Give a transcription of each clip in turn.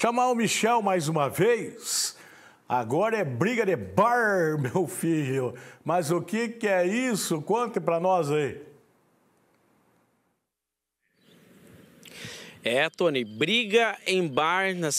Chamar o Michel mais uma vez. Agora é briga de bar, meu filho. Mas o que, que é isso? Conte para nós aí. É, Tony, briga em bar na,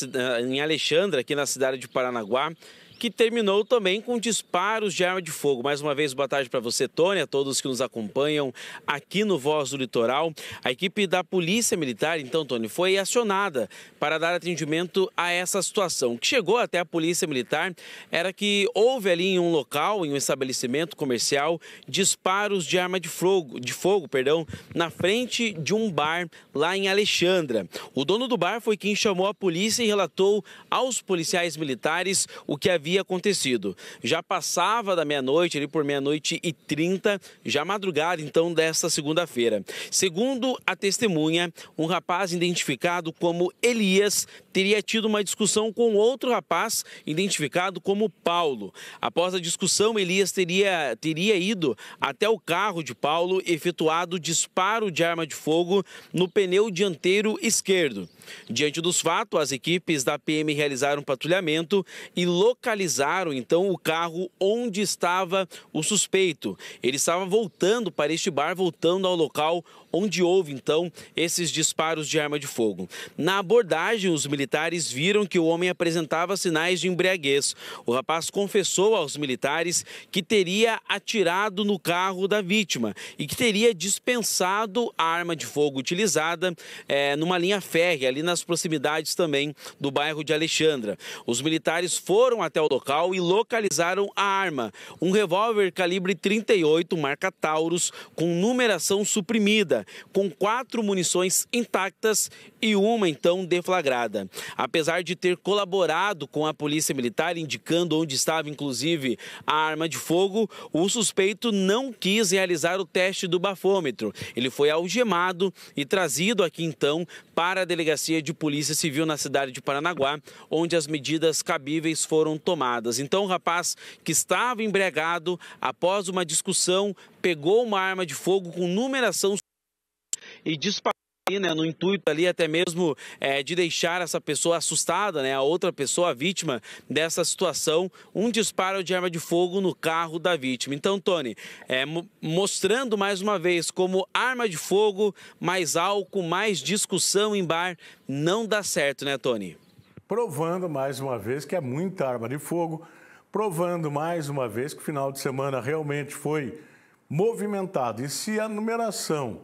em Alexandre, aqui na cidade de Paranaguá que terminou também com disparos de arma de fogo. Mais uma vez, boa tarde para você, Tony, a todos que nos acompanham aqui no Voz do Litoral. A equipe da Polícia Militar, então, Tony, foi acionada para dar atendimento a essa situação. O que chegou até a Polícia Militar era que houve ali em um local, em um estabelecimento comercial, disparos de arma de fogo, de fogo, perdão, na frente de um bar lá em Alexandra. O dono do bar foi quem chamou a polícia e relatou aos policiais militares o que havia havia acontecido. Já passava da meia-noite, ali por meia-noite e trinta, já madrugada então desta segunda-feira. Segundo a testemunha, um rapaz identificado como Elias teria tido uma discussão com outro rapaz identificado como Paulo. Após a discussão, Elias teria, teria ido até o carro de Paulo, efetuado disparo de arma de fogo no pneu dianteiro esquerdo. Diante dos fatos, as equipes da PM realizaram um patrulhamento e localizaram então o carro onde estava o suspeito. Ele estava voltando para este bar, voltando ao local onde houve então esses disparos de arma de fogo. Na abordagem, os militares viram que o homem apresentava sinais de embriaguez. O rapaz confessou aos militares que teria atirado no carro da vítima e que teria dispensado a arma de fogo utilizada é, numa linha férrea ali ali nas proximidades também do bairro de Alexandra. Os militares foram até o local e localizaram a arma, um revólver calibre 38 marca Taurus com numeração suprimida, com quatro munições intactas e uma então deflagrada. Apesar de ter colaborado com a polícia militar indicando onde estava inclusive a arma de fogo, o suspeito não quis realizar o teste do bafômetro. Ele foi algemado e trazido aqui então para a Delegacia de Polícia Civil na cidade de Paranaguá, onde as medidas cabíveis foram tomadas. Então, o rapaz que estava embriagado, após uma discussão, pegou uma arma de fogo com numeração e disparou ali, né, no intuito ali até mesmo é, de deixar essa pessoa assustada, né, a outra pessoa, a vítima dessa situação, um disparo de arma de fogo no carro da vítima. Então, Tony, é, mostrando mais uma vez como arma de fogo, mais álcool, mais discussão em bar não dá certo, né, Tony? Provando mais uma vez que é muita arma de fogo, provando mais uma vez que o final de semana realmente foi movimentado. E se a numeração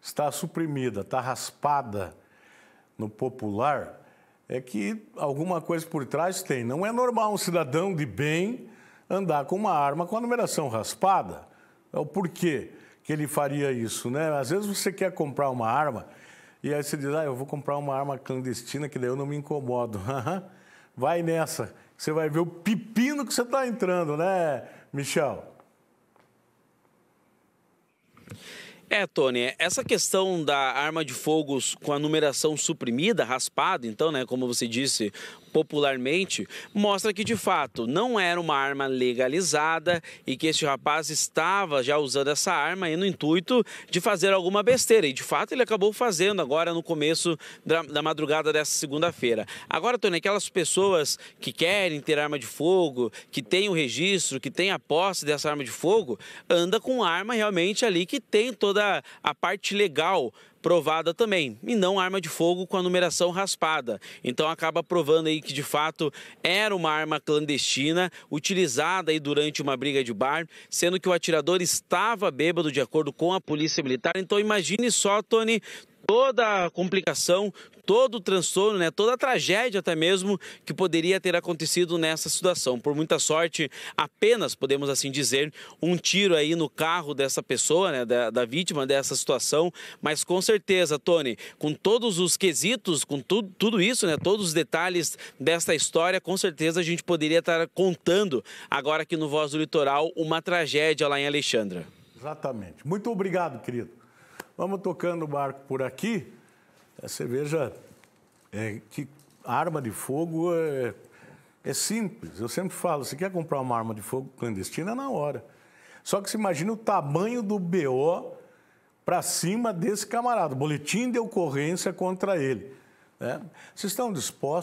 está suprimida, está raspada no popular, é que alguma coisa por trás tem. Não é normal um cidadão de bem andar com uma arma com a numeração raspada. É o porquê que ele faria isso, né? Às vezes você quer comprar uma arma e aí você diz, ah, eu vou comprar uma arma clandestina que daí eu não me incomodo. vai nessa, você vai ver o pepino que você está entrando, né, Michel? É, Tony, essa questão da arma de fogo com a numeração suprimida, raspada, então, né, como você disse, popularmente, mostra que de fato não era uma arma legalizada e que este rapaz estava já usando essa arma no intuito de fazer alguma besteira. E de fato ele acabou fazendo agora no começo da, da madrugada dessa segunda-feira. Agora, Tony, aquelas pessoas que querem ter arma de fogo, que têm o registro, que têm a posse dessa arma de fogo, anda com arma realmente ali que tem toda a parte legal provada também, e não arma de fogo com a numeração raspada. Então acaba provando aí que de fato era uma arma clandestina utilizada aí durante uma briga de bar, sendo que o atirador estava bêbado de acordo com a polícia militar. Então imagine só, Tony, toda a complicação, todo o transtorno, né, toda a tragédia até mesmo que poderia ter acontecido nessa situação. Por muita sorte, apenas, podemos assim dizer, um tiro aí no carro dessa pessoa, né, da, da vítima dessa situação, mas com certeza, Tony, com todos os quesitos, com tu, tudo isso, né, todos os detalhes dessa história, com certeza a gente poderia estar contando agora aqui no Voz do Litoral uma tragédia lá em Alexandra. Exatamente. Muito obrigado, querido. Vamos tocando o barco por aqui. Você veja é, que arma de fogo é, é simples. Eu sempre falo, você quer comprar uma arma de fogo clandestina é na hora. Só que se imagina o tamanho do BO para cima desse camarada. Boletim de ocorrência contra ele. Né? Vocês estão dispostos?